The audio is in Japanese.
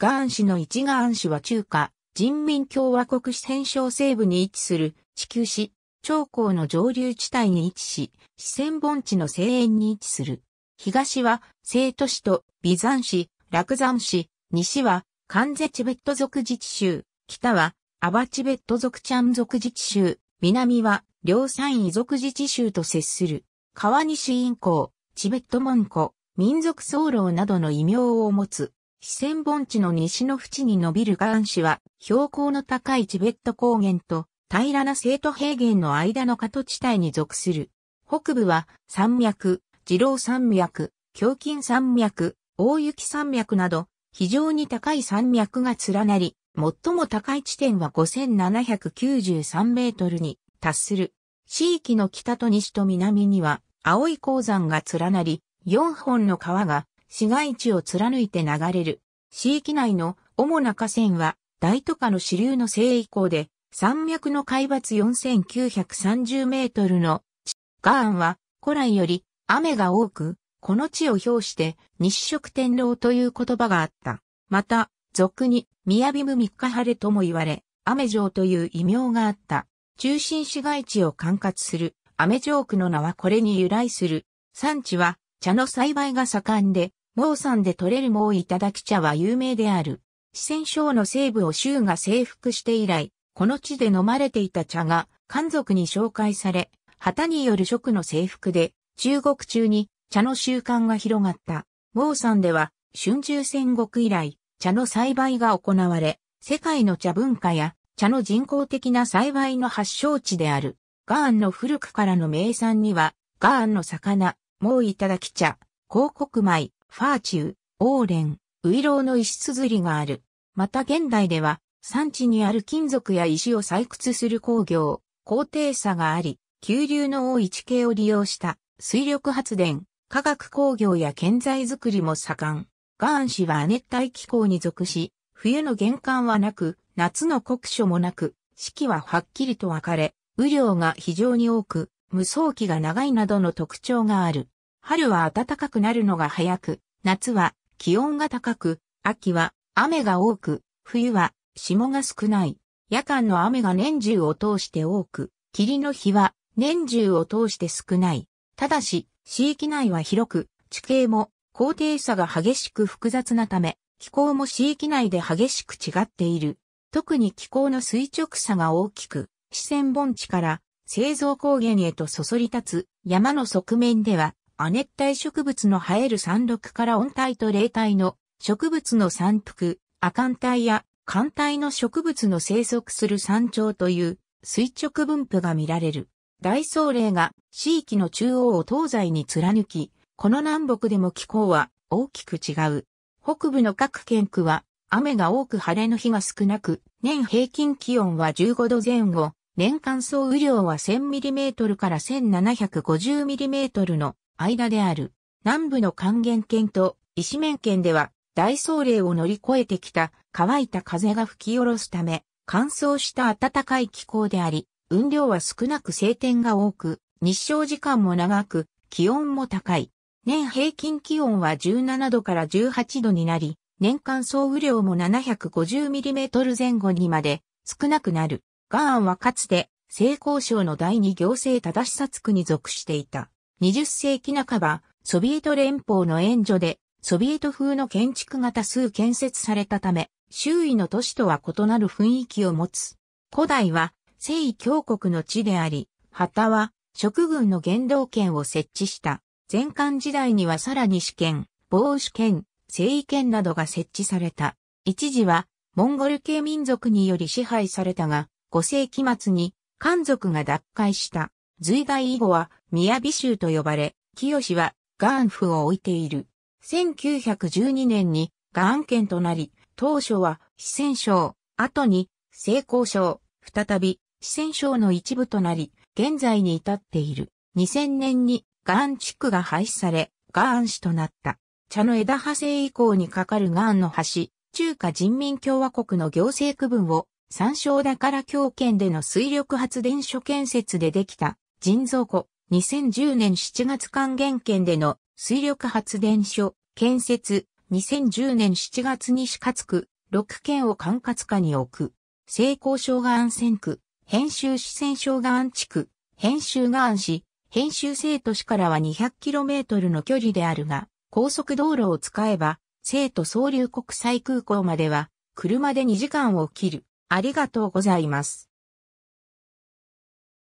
ガーン市の一ガーン市は中華人民共和国四川省西部に位置する地球市、長江の上流地帯に位置し、四川盆地の西縁に位置する。東は成都市と眉山市、楽山市、西は関ゼチベット族自治州、北はアバチベット族チャン族自治州、南は両山遺族自治州と接する。川西インコチベットモンコ、民族僧侶などの異名を持つ。四川盆地の西の淵に伸びる岩市は、標高の高いチベット高原と平らな生徒平原の間の過渡地帯に属する。北部は山脈、二郎山脈、京筋山脈、大雪山脈など、非常に高い山脈が連なり、最も高い地点は5793メートルに達する。地域の北と西と南には青い鉱山が連なり、4本の川が市街地を貫いて流れる。市域内の主な河川は、大都下の支流の西以降で、山脈の海抜4930メートルの地、ガーンは古来より雨が多く、この地を表して日食天狼という言葉があった。また、俗に、宮ビム三日晴れとも言われ、雨城という異名があった。中心市街地を管轄する、雨城区の名はこれに由来する。産地は、茶の栽培が盛んで、毛山で取れる毛いただき茶は有名である。四川省の西部を州が征服して以来、この地で飲まれていた茶が、漢族に紹介され、旗による食の征服で、中国中に茶の習慣が広がった。毛山では、春秋戦国以来、茶の栽培が行われ、世界の茶文化や茶の人工的な栽培の発祥地である。ガーンの古くからの名産には、ガーンの魚、毛いただき茶、広告米、ファーチュー、オーレン、ウイローの石綴りがある。また現代では、産地にある金属や石を採掘する工業、高低差があり、急流の多い地形を利用した水力発電、化学工業や建材づくりも盛ん。ガーン氏は亜熱帯気候に属し、冬の玄関はなく、夏の酷暑もなく、四季ははっきりと分かれ、雨量が非常に多く、無双期が長いなどの特徴がある。春は暖かくなるのが早く、夏は気温が高く、秋は雨が多く、冬は霜が少ない。夜間の雨が年中を通して多く、霧の日は年中を通して少ない。ただし、地域内は広く、地形も高低差が激しく複雑なため、気候も地域内で激しく違っている。特に気候の垂直差が大きく、四川盆地から製造高原へとそそり立つ山の側面では亜熱帯植物の生える山麓から温帯と冷帯の植物の山腹、亜寒帯や寒帯の植物の生息する山頂という垂直分布が見られる。大層霊が地域の中央を東西に貫き、この南北でも気候は大きく違う。北部の各県区は雨が多く晴れの日が少なく、年平均気温は15度前後、年間総雨量は1 0 0 0トルから1 7 5 0トルの間である。南部の還元県と石面県では大草嶺を乗り越えてきた乾いた風が吹き下ろすため乾燥した暖かい気候であり、雲量は少なく晴天が多く、日照時間も長く、気温も高い。年平均気温は17度から18度になり、年間総雨量も 750mm 前後にまで少なくなる。ガーンはかつて、西高省の第二行政正しさ地区に属していた。20世紀半ば、ソビエト連邦の援助で、ソビエト風の建築が多数建設されたため、周囲の都市とは異なる雰囲気を持つ。古代は、征夷強国の地であり、旗は、職軍の原動権を設置した。前漢時代にはさらに主権、防主権、西夷権などが設置された。一時は、モンゴル系民族により支配されたが、5世紀末に、漢族が脱会した。隋代以後は、宮尾州と呼ばれ、清はガーン府を置いている。1912年にガーン県となり、当初は四川省、後に西高省、再び四川省の一部となり、現在に至っている。2000年にガーン地区が廃止され、ガーン市となった。茶の枝派生以降にかかるガーンの橋、中華人民共和国の行政区分を、三省だから強県での水力発電所建設でできた、人造湖、2010年7月還元県での水力発電所建設、2010年7月にかつ区、6県を管轄下に置く、成功省が安線区、編集四川省が安地区、編集が安市、編集生都市からは 200km の距離であるが、高速道路を使えば、生徒総流国際空港までは、車で2時間を切る。ありがとうございます。